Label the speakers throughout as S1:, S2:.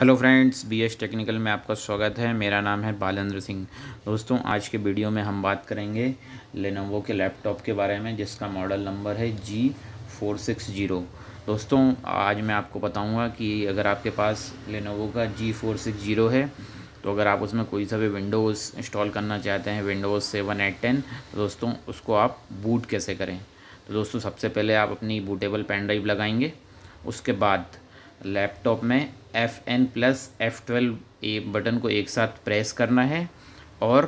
S1: hello friends BS technical में आपका स्वागत है मेरा नाम है बालेंद्र सिंह दोस्तों आज के वीडियो में हम बात करेंगे लेनोवो के लैपटॉप के बारे में जिसका मॉडल नंबर है जी फोर सिक्स जीरो दोस्तों आज मैं आपको बताऊंगा कि अगर आपके पास लेनोवो का जी फोर सिक्स जीरो है तो अगर आप उसमें कोई सा भी विंडोज़ इंस्टॉल करना चाहते हैं विंडोज़ सेवन एट टेन तो दोस्तों उसको आप बूट कैसे करें तो दोस्तों सबसे पहले आप अपनी बूटेबल पेन ड्राइव लगाएंगे उसके बाद लैपटॉप में F N plus F twelve ए बटन को एक साथ प्रेस करना है और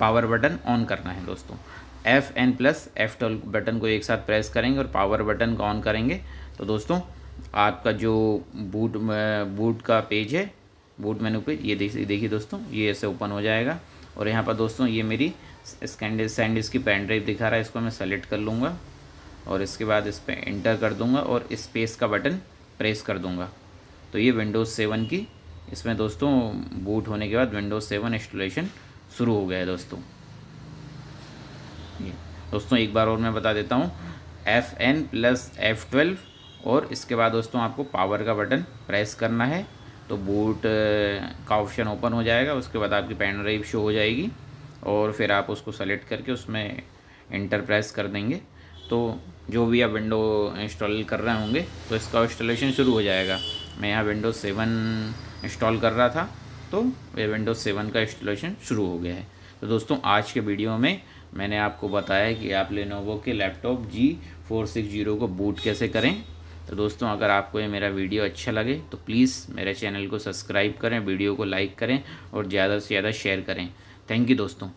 S1: पावर बटन ऑन करना है दोस्तों F N plus F twelve button को एक साथ प्रेस करेंगे और पावर बटन को ऑन करेंगे तो दोस्तों आपका जो बूट बूट का पेज है बूट मेनू पेज ये देखिए दोस्तों ये ऐसे ओपन हो जाएगा और यहाँ पर दोस्तों ये मेरी स्कैंड सैंडिस की पेन ड्राइव दिखा रहा है इसको मैं सेलेक्ट कर लूँगा और इसके बाद इस पर इंटर कर दूँगा और स्पेस का बटन प्रेस कर दूंगा तो ये विंडोज़ सेवन की इसमें दोस्तों बूट होने के बाद विंडोज़ सेवन इंस्टॉलेशन शुरू हो गया है दोस्तों ये दोस्तों एक बार और मैं बता देता हूँ F N plus F twelve और इसके बाद दोस्तों आपको पावर का बटन प्रेस करना है तो बूट का ऑप्शन ओपन हो जाएगा उसके बाद आपकी पेन ड्राइव शो हो जाएगी और फिर आप उसको सेलेक्ट करके उसमें इंटर प्रेस कर देंगे तो जो भी आप विंडो इंस्टॉल कर रहे होंगे तो इसका इंस्टॉलेशन शुरू हो जाएगा मैं यहाँ विंडो सेवन इंस्टॉल कर रहा था तो ये विंडो सेवन का इंस्टॉलेशन शुरू हो गया है तो दोस्तों आज के वीडियो में मैंने आपको बताया कि आप लेनोवो के laptop G four six zero को बूट कैसे करें तो दोस्तों अगर आपको ये मेरा वीडियो अच्छा लगे तो प्लीज़ मेरे चैनल को सब्सक्राइब करें वीडियो को लाइक करें और ज़्यादा से ज़्यादा शेयर करें थैंक यू दोस्तों